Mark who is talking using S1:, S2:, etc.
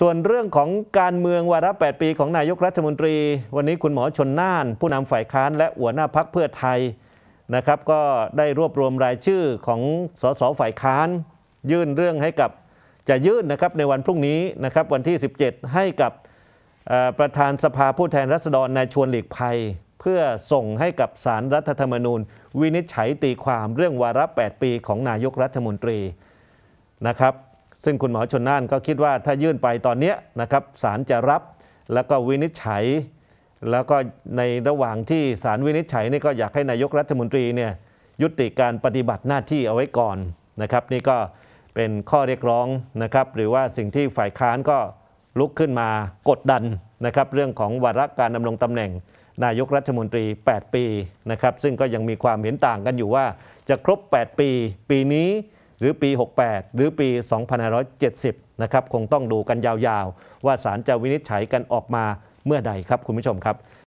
S1: ส่วนเรื่องของการเมืองวาระ 8 ปีของนายกรัฐมนตรี วันนี้คุณหมอชนน่าน ผู้นำฝ่ายค้านและหัวหน้าพักเพื่อไทยนะครับ ก็ได้รวบรวมรายชื่อของสสฝ่ายค้าน ยื่นเรื่องให้กับจะยื่นนะครับในวันพรุ่งนี้นะครับ วันที่ 17 ให้กับประธานสภาผู้แทนรัษฎรนายชวนหลีกภัย เพื่อส่งให้กับสารรัฐธรรมนูญ วินิจฉัยตีความเรื่องวาระ8ปีของนายกรัฐมนตรีนะครับซึ่งคุณหมอชนน่านก็คิดว่าถ้ายื่นไปตอนนี้นะครับศาลจะรับแล้วก็วินิจฉัย แล้วก็ในระหว่างที่ศาลวินิจฉัยนี่ก็อยากให้นายกรัฐมนตรีเนี่ยยุติการปฏิบัติหน้าที่เอาไว้ก่อนนะครับ นี่ก็เป็นข้อเรียกร้องนะครับหรือว่าสิ่งที่ฝ่ายค้านก็ลุกขึ้นมากดดันนะครับ เรื่องของวาระการดำรงตำแหน่ง นายกรัฐมนตรี 8 ปีนะครับซึ่งก็ยังมีความเห็นต่างกันอยู่ว่าจะครบ 8 ปี ปีนี้หรือปี 68 หรือปี2570 นะครับ คงต้องดูกันยาวๆ ว่าศาลจะวินิจฉัยกันออกมาเมื่อใดครับคุณผู้ชมครับ